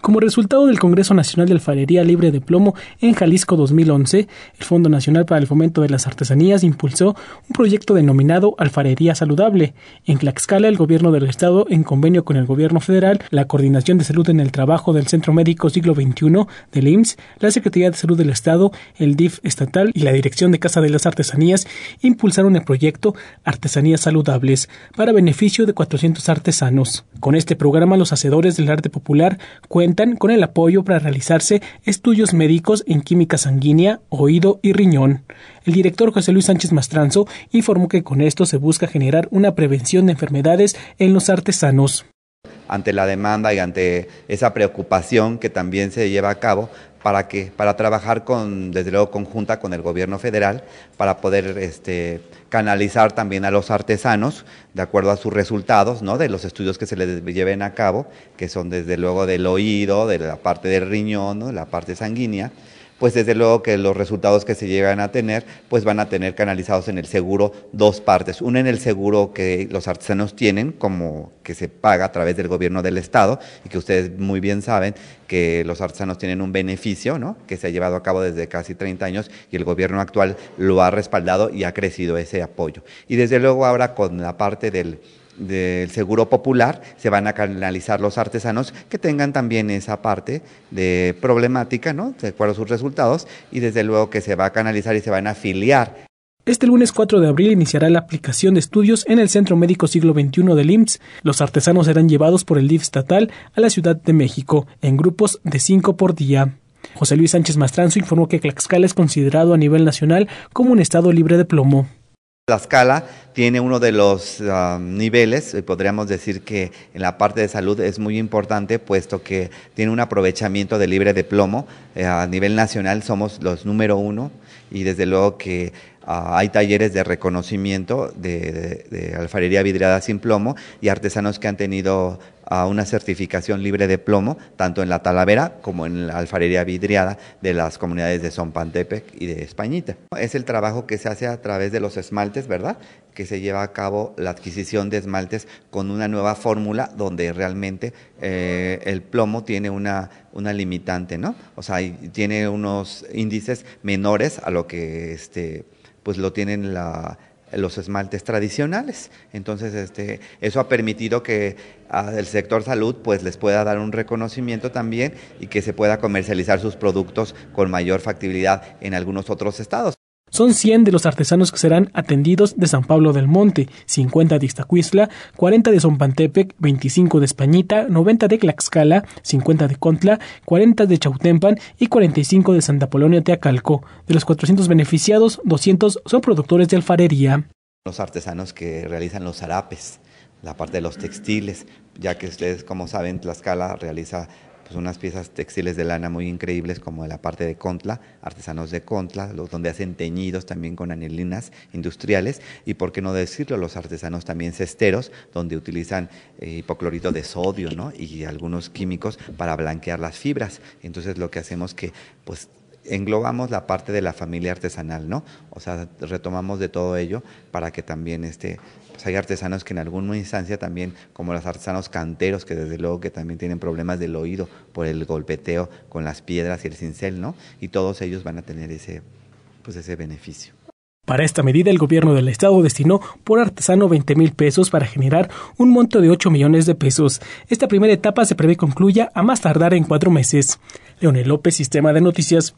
Como resultado del Congreso Nacional de Alfarería Libre de Plomo en Jalisco 2011, el Fondo Nacional para el Fomento de las Artesanías impulsó un proyecto denominado Alfarería Saludable. En Tlaxcala, el gobierno del Estado, en convenio con el gobierno federal, la Coordinación de Salud en el Trabajo del Centro Médico Siglo XXI del IMSS, la Secretaría de Salud del Estado, el DIF estatal y la Dirección de Casa de las Artesanías impulsaron el proyecto Artesanías Saludables para beneficio de 400 artesanos. Con este programa, los hacedores del arte popular cuentan con el apoyo para realizarse estudios médicos en química sanguínea, oído y riñón. El director José Luis Sánchez Mastranzo informó que con esto se busca generar una prevención de enfermedades en los artesanos ante la demanda y ante esa preocupación que también se lleva a cabo, ¿Para Para trabajar con, desde luego conjunta con el gobierno federal, para poder este, canalizar también a los artesanos de acuerdo a sus resultados, ¿no? De los estudios que se les lleven a cabo, que son desde luego del oído, de la parte del riñón, la parte sanguínea pues desde luego que los resultados que se llegan a tener, pues van a tener canalizados en el seguro dos partes. Una en el seguro que los artesanos tienen, como que se paga a través del gobierno del Estado, y que ustedes muy bien saben que los artesanos tienen un beneficio, ¿no? Que se ha llevado a cabo desde casi 30 años y el gobierno actual lo ha respaldado y ha crecido ese apoyo. Y desde luego ahora con la parte del del Seguro Popular se van a canalizar los artesanos que tengan también esa parte de problemática, ¿no? De acuerdo a sus resultados y desde luego que se va a canalizar y se van a afiliar. Este lunes 4 de abril iniciará la aplicación de estudios en el Centro Médico Siglo XXI del IMSS. Los artesanos serán llevados por el DIF estatal a la Ciudad de México en grupos de cinco por día. José Luis Sánchez Mastranzo informó que Tlaxcala es considerado a nivel nacional como un estado libre de plomo escala, tiene uno de los ah, niveles niveles, eh, podríamos decir que en la parte de salud es muy importante, puesto que tiene un aprovechamiento de libre de plomo. Eh, a nivel nacional somos los número uno y desde luego que hay talleres de reconocimiento de, alfarería vidriada sin plomo y artesanos que han tenido una certificación libre de plomo, tanto en la Talavera como en la alfarería vidriada de las comunidades de Zompantepec y de Españita. Es el trabajo que se hace a través de los esmaltes, ¿verdad? Que se lleva a cabo la adquisición de esmaltes con una nueva fórmula donde realmente eh, el plomo tiene una, una limitante, ¿no? O sea, tiene unos índices menores a lo que este pues lo tienen los esmaltes tradicionales. Entonces, este, eso ha permitido que el sector salud pues les pueda dar un reconocimiento también y que se pueda comercializar sus productos con mayor factibilidad en algunos otros estados. Son 100 de los artesanos que serán atendidos de San Pablo del Monte, 50 de Ixtacuistla, 40 de Zompantepec, 25 de Españita, 90 de Tlaxcala, 50 de Contla, 40 de Chautempan y 45 de Santa Polonia Teacalco. De los 400 beneficiados, 200 son productores de alfarería. Los artesanos que realizan los harapes, la parte de los textiles, ya que ustedes, como saben, Tlaxcala realiza pues, unas piezas textiles de lana muy increíbles como la parte de Contla, artesanos de Contla, donde hacen teñidos también con anilinas industriales y por qué no decirlo, los artesanos también cesteros donde utilizan eh, hipoclorito de sodio, ¿no? y algunos químicos para blanquear las fibras. Entonces lo que hacemos que pues englobamos la parte de la familia artesanal, ¿no? O sea, retomamos de todo ello para que también este, pues, hay artesanos que en alguna instancia también, como los artesanos canteros, que desde luego que también tienen problemas del oído por el golpeteo con las piedras y el cincel, ¿no? Y todos ellos van a tener ese, pues ese beneficio. Para esta medida, el gobierno del estado destinó por artesano 20 mil pesos para generar un monto de 8 millones de pesos. Esta primera etapa se prevé concluya a más tardar en cuatro meses. Leonel López, Sistema de Noticias,